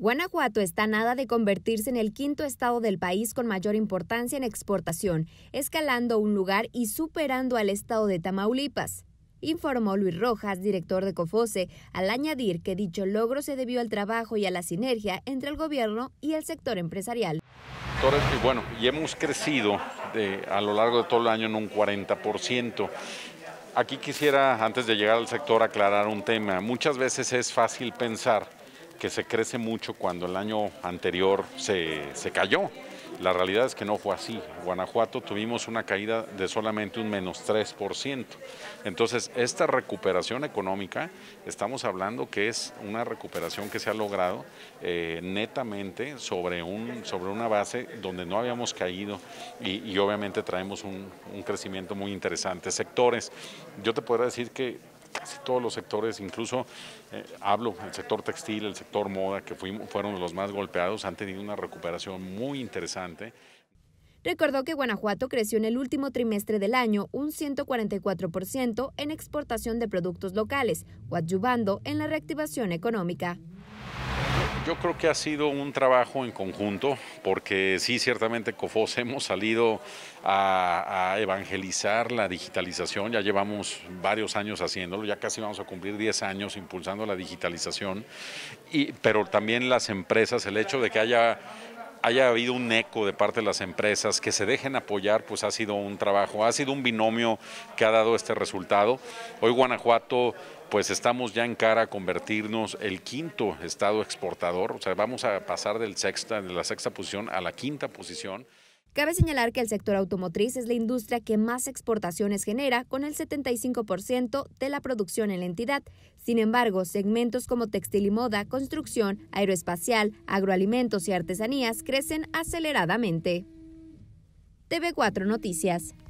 Guanajuato está nada de convertirse en el quinto estado del país con mayor importancia en exportación, escalando un lugar y superando al estado de Tamaulipas, informó Luis Rojas, director de COFOSE, al añadir que dicho logro se debió al trabajo y a la sinergia entre el gobierno y el sector empresarial. bueno, y hemos crecido a lo largo de todo el año en un 40%. Aquí quisiera, antes de llegar al sector, aclarar un tema. Muchas veces es fácil pensar que se crece mucho cuando el año anterior se, se cayó. La realidad es que no fue así. Guanajuato tuvimos una caída de solamente un menos 3%. Entonces, esta recuperación económica, estamos hablando que es una recuperación que se ha logrado eh, netamente sobre, un, sobre una base donde no habíamos caído y, obviamente traemos un, un crecimiento muy interesante. Sectores, yo te podría decir que casi todos los sectores, incluso eh, hablo, el sector textil, el sector moda, que fueron los más golpeados, han tenido una recuperación muy interesante. Recordó que Guanajuato creció en el último trimestre del año un 144% en exportación de productos locales, coadyuvando en la reactivación económica. Yo creo que ha sido un trabajo en conjunto, porque sí, ciertamente COFOS hemos salido a, evangelizar la digitalización, ya llevamos varios años haciéndolo, ya casi vamos a cumplir 10 años impulsando la digitalización, y, pero también las empresas, el hecho de que haya haya habido un eco de parte de las empresas, que se dejen apoyar, pues ha sido un trabajo, ha sido un binomio que ha dado este resultado. Hoy Guanajuato pues estamos ya en cara a convertirnos el quinto estado exportador, o sea, vamos a pasar del sexta, de la sexta posición a la quinta posición. Cabe señalar que el sector automotriz es la industria que más exportaciones genera, con el 75% de la producción en la entidad. Sin embargo, segmentos como textil y moda, construcción, aeroespacial, agroalimentos y artesanías crecen aceleradamente. TV4 Noticias.